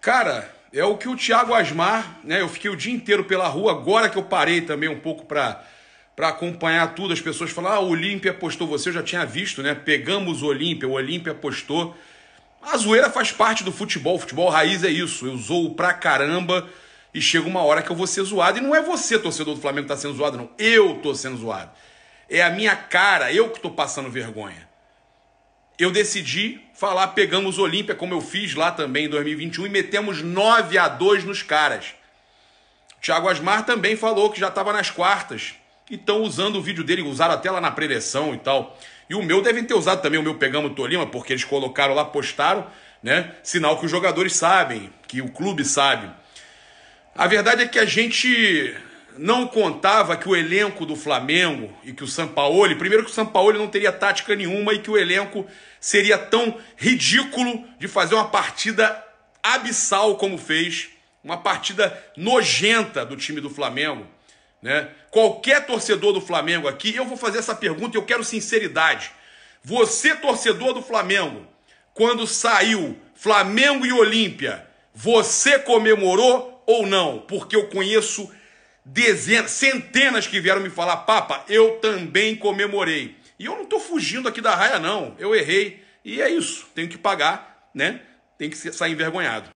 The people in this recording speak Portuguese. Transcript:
Cara, é o que o Thiago Asmar, né? Eu fiquei o dia inteiro pela rua, agora que eu parei também um pouco para para acompanhar tudo, as pessoas falaram: "Ah, o Olímpia postou você". Eu já tinha visto, né? Pegamos o Olímpia, o Olímpia postou. A zoeira faz parte do futebol, o futebol raiz é isso. Eu zoo pra caramba e chega uma hora que eu vou ser zoado e não é você, torcedor do Flamengo, que tá sendo zoado, não. Eu tô sendo zoado. É a minha cara, eu que tô passando vergonha eu decidi falar, pegamos Olímpia, como eu fiz lá também em 2021, e metemos 9 a 2 nos caras. O Thiago Asmar também falou que já estava nas quartas. E estão usando o vídeo dele, usaram até lá na preleção e tal. E o meu devem ter usado também, o meu pegamos Tolima, porque eles colocaram lá, postaram, né? Sinal que os jogadores sabem, que o clube sabe. A verdade é que a gente não contava que o elenco do Flamengo e que o Sampaoli, primeiro que o Sampaoli não teria tática nenhuma e que o elenco seria tão ridículo de fazer uma partida abissal como fez, uma partida nojenta do time do Flamengo, né? Qualquer torcedor do Flamengo aqui, eu vou fazer essa pergunta, e eu quero sinceridade. Você torcedor do Flamengo, quando saiu Flamengo e Olímpia, você comemorou ou não? Porque eu conheço dezenas, centenas que vieram me falar, Papa, eu também comemorei. E eu não estou fugindo aqui da raia, não. Eu errei. E é isso. Tenho que pagar, né? Tem que sair envergonhado.